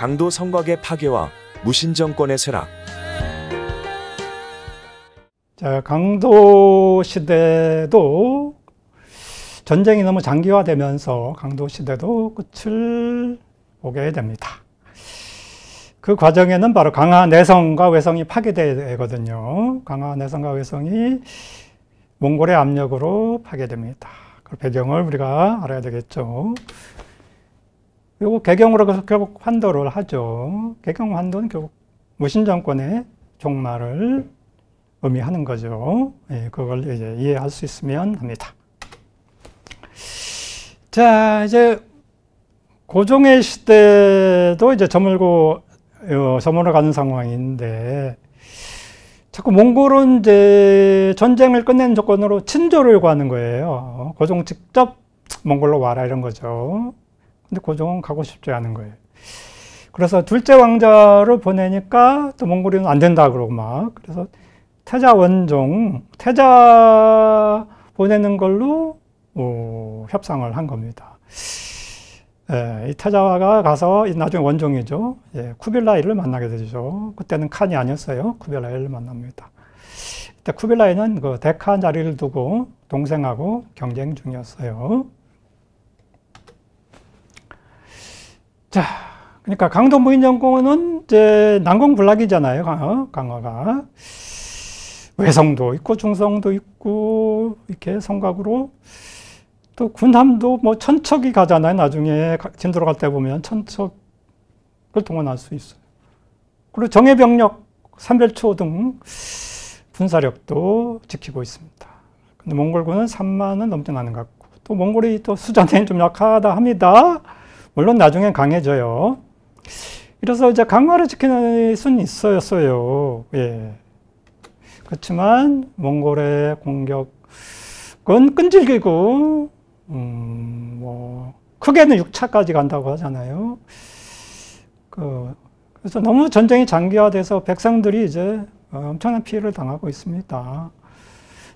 강도 성곽의 파괴와 무신정권의 쇠락. 자, 강도 시대도 전쟁이 너무 장기화되면서 강도 시대도 끝을 보게 됩니다. 그 과정에는 바로 강화 내성과 외성이 파괴되거든요. 강화 내성과 외성이 몽골의 압력으로 파괴됩니다. 그 배경을 우리가 알아야 되겠죠. 요거 개경으로 해서 결국 환도를 하죠. 개경 환도는 결국 무신정권의 종말을 의미하는 거죠. 예, 그걸 이제 이해할 수 있으면 합니다. 자, 이제 고종의 시대도 이제 저물고 어, 저물어 가는 상황인데 자꾸 몽골은 이제 전쟁을 끝낸 조건으로 친조를 구하는 거예요. 고종 직접 몽골로 와라 이런 거죠. 근데 고종은 가고 싶지 않은 거예요. 그래서 둘째 왕자로 보내니까 또 몽골인은 안 된다 그러고 막 그래서 태자 원종 태자 보내는 걸로 오, 어, 협상을 한 겁니다. 예, 이 태자가 가서 나중에 원종이죠. 예, 쿠빌라이를 만나게 되죠. 그때는 칸이 아니었어요. 쿠빌라이를 만납니다. 이때 쿠빌라이는 그 데칸 자리를 두고 동생하고 경쟁 중이었어요. 자, 그러니까 강도 무인정공은 이제 난공불락이잖아요. 어, 강화가 외성도 있고 중성도 있고 이렇게 성곽으로 또 군함도 뭐 천척이 가잖아요. 나중에 진도로 갈 때 보면 천척을 동원할 수 있어요. 그리고 정해병력 삼별초 등 군사력도 지키고 있습니다. 근데 몽골군은 3만은 넘지 않은 것 같고 또 몽골이 또수전에는좀 약하다 합니다. 물론 나중엔 강해져요. 이래서 이제 강화를 지키는 수 있었어요. 예. 그렇지만 몽골의 공격은 끈질기고 음, 뭐 크게는 6차까지 간다고 하잖아요. 그, 래서 너무 전쟁이 장기화돼서 백성들이 이제 엄청난 피해를 당하고 있습니다.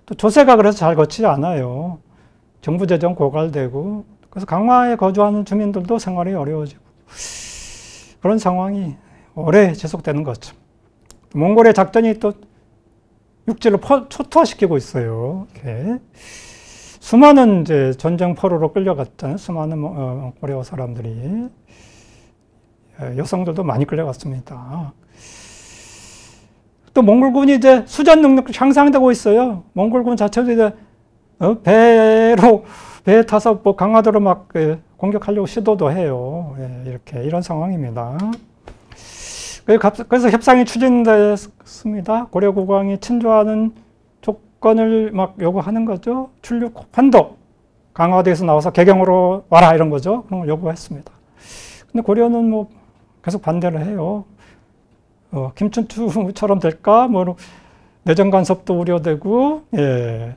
또 조세가 그래서 잘 거치지 않아요. 정부 재정 고갈되고 그래서 강화에 거주하는 주민들도 생활이 어려워지고 그런 상황이 오래 지속되는 거죠. 몽골의 작전이 또 육지를 포, 초토화시키고 있어요. 이렇게. 수많은 이제 전쟁 포로로 끌려갔던 수많은 어, 몽골의 사람들이 어, 여성들도 많이 끌려갔습니다. 또 몽골군이 이제 수전 능력 향상되고 있어요. 몽골군 자체도 이제 어, 배로 배 타서 뭐 강화도로 막 예, 공격하려고 시도도 해요. 예, 이렇게 이런 상황입니다. 그래서 협상이 추진됐습니다. 고려국왕이 친조하는 조건을 막 요구하는 거죠. 출력 환도 강화도에서 나와서 개경으로 와라 이런 거죠. 그런 걸 요구했습니다. 근데 고려는 뭐 계속 반대를 해요. 어, 김춘추처럼 될까? 뭐 내정 간섭도 우려되고, 예.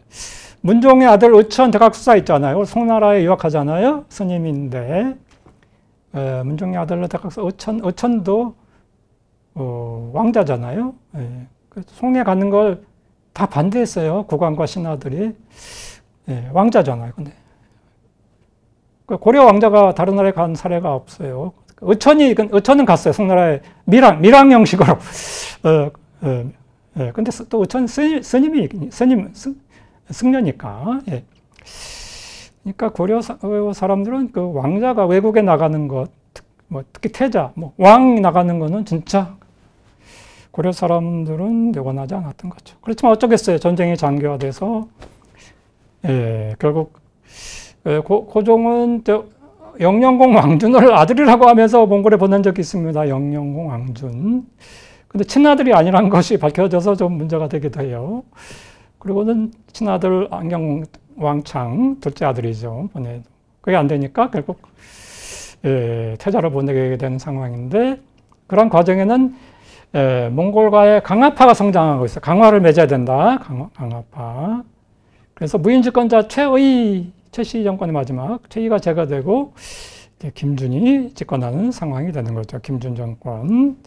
문종의 아들 의천 대각수사 있잖아요. 송나라에 유학하잖아요. 스님인데 에, 문종의 아들 대각수사 의천 의천도 어, 왕자잖아요. 예. 송에 가는 걸 다 반대했어요. 국왕과 신하들이 예, 왕자잖아요. 근데 그 고려 왕자가 다른 나라에 간 사례가 없어요. 의천이 의천은 갔어요. 송나라에 밀항 밀항 형식으로. 어, 어, 예, 근데 또 의천 스님, 스님이 스님 스, 승려니까. 예. 그러니까 고려 어, 사람들은 그 왕자가 외국에 나가는 것, 뭐 특히 태자, 뭐 왕이 나가는 거는 진짜 고려 사람들은 원하지 않았던 거죠. 그렇지만 어쩌겠어요. 전쟁이 장기화돼서 예, 결국 예, 고, 고종은 영령공 왕준을 아들이라고 하면서 몽골에 보낸 적이 있습니다. 영령공 왕준. 근데 친아들이 아니란 것이 밝혀져서 좀 문제가 되기도 해요. 그리고는 친아들 안경 왕창 둘째 아들이죠. 보내도. 그게 안 되니까 결국 예, 태자로 보내게 된 상황인데 그런 과정에는 예, 몽골과의 강화파가 성장하고 있어. 강화를 맺어야 된다. 강화, 강화파. 그래서 무인집권자 최의 최씨 정권의 마지막 최의가 제거되고 김준이 집권하는 상황이 되는 거죠. 김준 정권.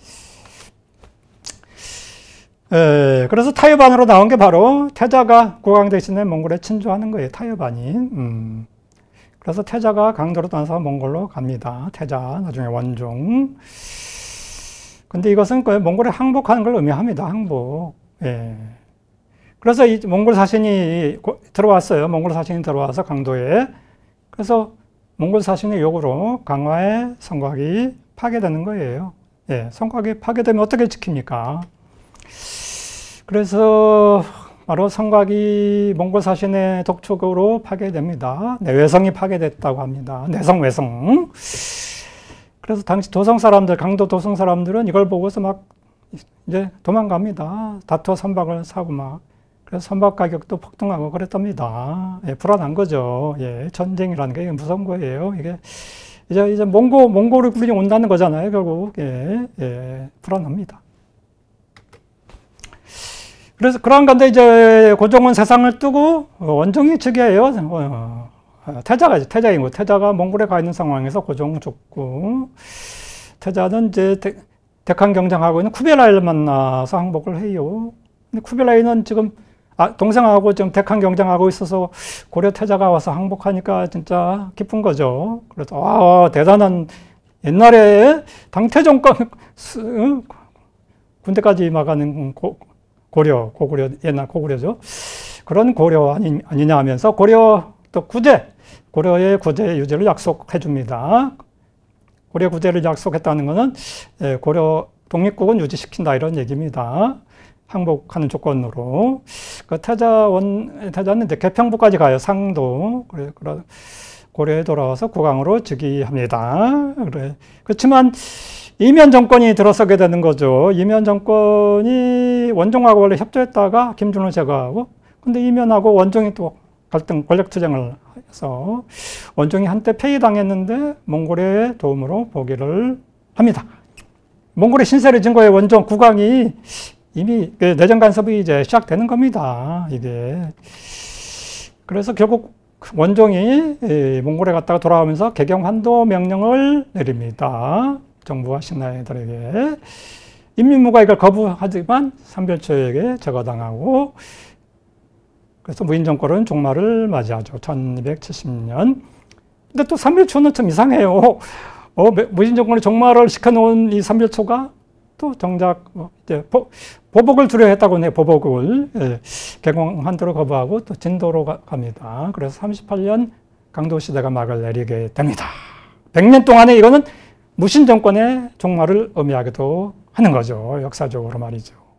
예, 그래서 타협안으로 나온 게 바로 태자가 국왕 대신에 몽골에 친조하는 거예요. 타협안이 음. 그래서 태자가 강도로 나서 몽골로 갑니다. 태자, 나중에 원종. 근데 이것은 그 몽골에 항복하는 걸 의미합니다. 항복. 예. 그래서 이 몽골 사신이 들어왔어요. 몽골 사신이 들어와서 강도에. 그래서 몽골 사신의 요구로 강화의 성곽이 파괴되는 거예요. 예, 성곽이 파괴되면 어떻게 지킵니까? 그래서 바로 성곽이 몽골 사신의 독촉으로 파괴됩니다. 내외성이 네, 파괴됐다고 합니다. 내성 외성. 그래서 당시 도성 사람들, 강도 도성 사람들은 이걸 보고서 막 이제 도망갑니다. 다투어 선박을 사고 막. 그래서 선박 가격도 폭등하고 그랬답니다. 예, 불안한 거죠. 예, 전쟁이라는 게 무서운 거예요. 이게 이제 이제 몽고 몽골을 굴리 온다는 거잖아요. 결국 예, 예, 불안합니다. 그래서 그런 건데 이제 고종은 세상을 뜨고 원종이 즉위해요. 어, 어, 태자가 태자인 거. 태자가 몽골에 가 있는 상황에서 고종 죽고 태자는 이제 대칸 경쟁하고 있는 쿠벨라이를 만나서 항복을 해요. 근데 쿠벨라이는 지금 아, 동생하고 지금 대칸 경쟁하고 있어서 고려 태자가 와서 항복하니까 진짜 기쁜 거죠. 그래서 아 대단한 옛날에 당태종 군대까지 막아낸 고려, 고구려, 옛날 고구려죠. 그런 고려 아니, 아니냐 하면서 고려 또 구제, 고려의 구제 유지를 약속해 줍니다. 고려 구제를 약속했다는 것은 예, 고려 독립국은 유지시킨다 이런 얘기입니다. 항복하는 조건으로. 그 태자원, 태자는 이제 개평부까지 가요. 상도. 그래, 그래. 고려에 돌아와서 국왕으로 즉위합니다. 그래. 그렇지만 이면 정권이 들어서게 되는 거죠. 이면 정권이 원종하고 원래 협조했다가 김준호 제거하고 근데 이면하고 원종이 또 갈등 권력 투쟁을 해서 원종이 한때 폐위당했는데 몽골의 도움으로 보기를 합니다. 몽골의 신세를 진 거에 원종 국왕이 이미 그 내정 간섭이 이제 시작되는 겁니다. 이게 그래서 결국 원종이 예, 몽골에 갔다가 돌아오면서 개경 환도 명령을 내립니다. 정부와 신하들에게 인민무가 이걸 거부하지만 삼별초에게 제거당하고 그래서 무인정권은 종말을 맞이하죠. 1270년. 근데 또 삼별초는 참 이상해요. 어, 무인정권이 종말을 시켜놓은 이 삼별초가 또 정작 뭐 이제 보복을 두려워했다고 해 보복을 예, 개공한도로 거부하고 또 진도로 갑니다. 그래서 38년 강도 시대가 막을 내리게 됩니다. 100년 동안에 이거는 무신 정권의 종말을 의미하기도 하는 거죠. 역사적으로 말이죠.